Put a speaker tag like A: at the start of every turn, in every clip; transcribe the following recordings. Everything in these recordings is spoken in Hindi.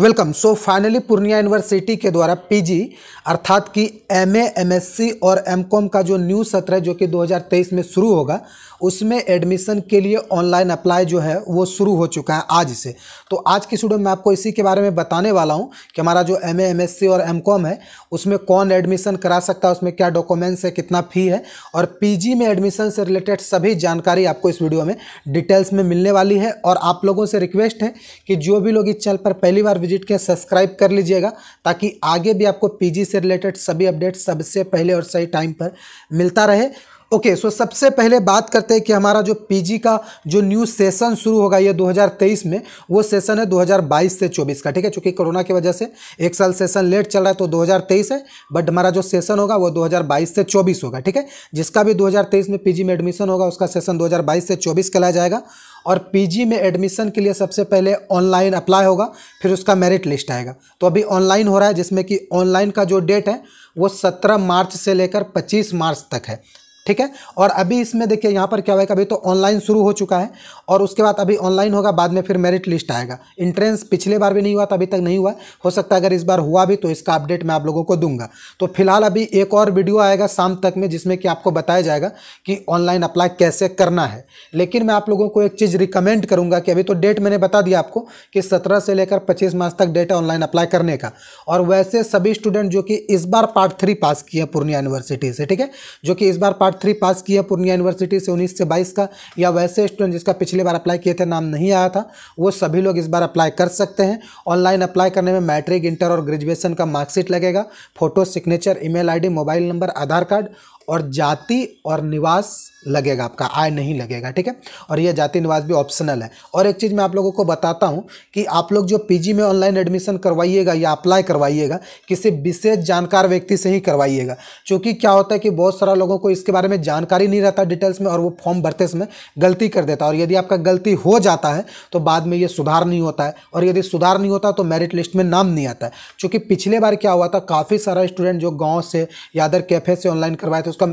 A: welcome so finally Purnia university के द्वारा पीजी अर्थात कि एमए एमएससी और एमकॉम का जो न्यू सत्र है जो कि 2023 में शुरू होगा उसमें एडमिशन के लिए ऑनलाइन अप्लाई जो है वो शुरू हो चुका है आज से तो आज की स्टूडियो में आपको इसी के बारे में बताने वाला हूँ कि हमारा जो एम एम और एम है उसमें कौन एडमिशन करा सकता है उसमें क्या डॉक्यूमेंट्स है कितना फ़ी है और पी में एडमिशन से रिलेटेड सभी जानकारी आपको इस वीडियो में डिटेल्स में मिलने वाली है और आप लोगों से रिक्वेस्ट है कि जो भी लोग इस चैनल पर पहली बार विजिट किया सब्सक्राइब कर लीजिएगा ताकि आगे भी आपको पीजी से रिलेटेड सभी अपडेट्स सबसे पहले और सही टाइम पर मिलता रहे ओके okay, सो so सबसे पहले बात करते हैं कि हमारा जो पीजी का जो न्यू सेशन शुरू होगा ये 2023 में वो सेशन है 2022 से 24 का ठीक है चूंकि कोरोना की वजह से एक साल सेशन लेट चल रहा है तो 2023 है बट हमारा जो सेशन होगा वो 2022 से 24 होगा ठीक है जिसका भी 2023 में पीजी में एडमिशन होगा उसका सेशन 2022 से 24 कहलाया जाएगा और पीजी में एडमिशन के लिए सबसे पहले ऑनलाइन अप्लाई होगा फिर उसका मेरिट लिस्ट आएगा तो अभी ऑनलाइन हो रहा है जिसमें कि ऑनलाइन का जो डेट है वो 17 मार्च से लेकर 25 मार्च तक है ठीक है और अभी इसमें देखिए यहाँ पर क्या है अभी तो ऑनलाइन शुरू हो चुका है और उसके बाद अभी ऑनलाइन होगा बाद में फिर मेरिट लिस्ट आएगा इंट्रेंस पिछले बार भी नहीं हुआ था अभी तक नहीं हुआ हो सकता है अगर इस बार हुआ भी तो इसका अपडेट मैं आप लोगों को दूंगा तो फिलहाल अभी एक और वीडियो आएगा शाम तक में जिसमें कि आपको बताया जाएगा कि ऑनलाइन अप्लाई कैसे करना है लेकिन मैं आप लोगों को एक चीज़ रिकमेंड करूँगा कि अभी तो डेट मैंने बता दिया आपको कि सत्रह से लेकर पच्चीस मार्च तक डेट ऑनलाइन अप्लाई करने का और वैसे सभी स्टूडेंट जो कि इस बार पार्ट थ्री पास किए पूर्णिया यूनिवर्सिटी से ठीक है जो कि इस बार पार्ट पार्ट थ्री पास किया पूर्णिया यूनिवर्सिटी से उन्नीस से बाईस का या वैसे स्टूडेंट जिसका पिछले बार अप्लाई किए थे नाम नहीं आया था वो सभी लोग इस बार अप्लाई कर सकते हैं ऑनलाइन अप्लाई करने में मैट्रिक इंटर और ग्रेजुएशन का मार्कशीट लगेगा photo signature email mobile number Aadhaar card और जाति और निवास लगेगा आपका आय नहीं लगेगा ठीक है और यह जाति निवास भी ऑप्शनल है और एक चीज़ मैं आप लोगों को बताता हूँ कि आप लोग जो पीजी में ऑनलाइन एडमिशन करवाइएगा या अप्लाई करवाइएगा किसी विशेष जानकार व्यक्ति से ही करवाइएगा क्योंकि क्या होता है कि बहुत सारा लोगों को इसके बारे बारे में जानकारी नहीं रहता डिटेल्स में और वो फॉर्म भरते समय गलती कर देता है और यदि आपका गलती हो जाता है तो बाद में ये सुधार नहीं होता है और यदि सुधार नहीं होता तो मेरिट लिस्ट में नाम नहीं आता है चूँकि पिछले बार क्या हुआ था काफ़ी सारा स्टूडेंट जो गाँव से या अदर कैफे से ऑनलाइन करवाए थे उसका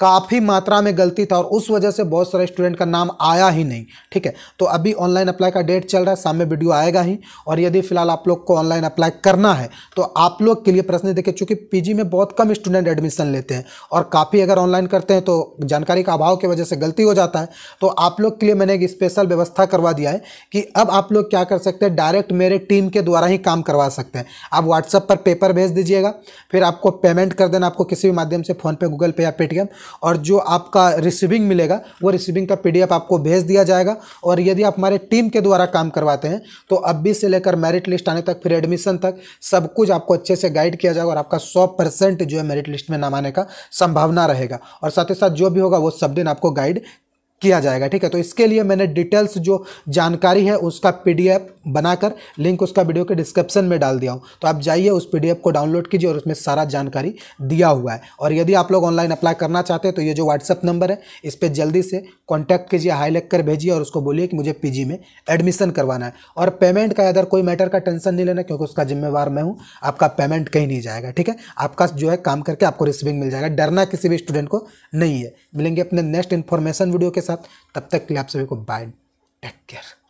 A: काफ़ी मात्रा में गलती था और उस वजह से बहुत सारे स्टूडेंट का नाम आया ही नहीं ठीक है तो अभी ऑनलाइन अप्लाई का डेट चल रहा है सामने वीडियो आएगा ही और यदि फिलहाल आप लोग को ऑनलाइन अप्लाई करना है तो आप लोग के लिए प्रश्न देखें चूँकि पी में बहुत कम स्टूडेंट एडमिशन लेते हैं और काफ़ी अगर ऑनलाइन करते हैं तो जानकारी का अभाव की वजह से गलती हो जाता है तो आप लोग के लिए मैंने एक स्पेशल व्यवस्था करवा दिया है कि अब आप लोग क्या कर सकते हैं डायरेक्ट मेरे टीम के द्वारा ही काम करवा सकते हैं आप व्हाट्सअप पर पेपर भेज दीजिएगा फिर आपको पेमेंट कर देना आपको किसी भी माध्यम से फ़ोनपे गूगल पे या पेटीएम और जो आपका रिसीविंग मिलेगा वो रिसीविंग का पी आपको भेज दिया जाएगा और यदि आप हमारे टीम के द्वारा काम करवाते हैं तो भी से लेकर मेरिट लिस्ट आने तक फिर एडमिशन तक सब कुछ आपको अच्छे से गाइड किया जाएगा और आपका सौ परसेंट जो है मेरिट लिस्ट में नाम आने का संभावना रहेगा और साथ ही साथ जो भी होगा वो सब दिन आपको गाइड किया जाएगा ठीक है तो इसके लिए मैंने डिटेल्स जो जानकारी है उसका पीडीएफ बनाकर लिंक उसका वीडियो के डिस्क्रिप्शन में डाल दिया हूँ तो आप जाइए उस पी को डाउनलोड कीजिए और उसमें सारा जानकारी दिया हुआ है और यदि आप लोग ऑनलाइन अप्लाई करना चाहते हैं तो ये जो व्हाट्सअप नंबर है इस पर जल्दी से कॉन्टैक्ट कीजिए हाई लिख कर भेजिए और उसको बोलिए कि मुझे पी में एडमिशन करवाना है और पेमेंट का अदर कोई मैटर का टेंशन नहीं लेना क्योंकि उसका जिम्मेवार मैं हूँ आपका पेमेंट कहीं नहीं जाएगा ठीक है आपका जो है काम करके आपको रिसीविंग मिल जाएगा डरना किसी भी स्टूडेंट को नहीं है मिलेंगे अपने नेक्स्ट इन्फॉर्मेशन वीडियो के साथ तब तक के लिए आप सभी को बाय टेक केयर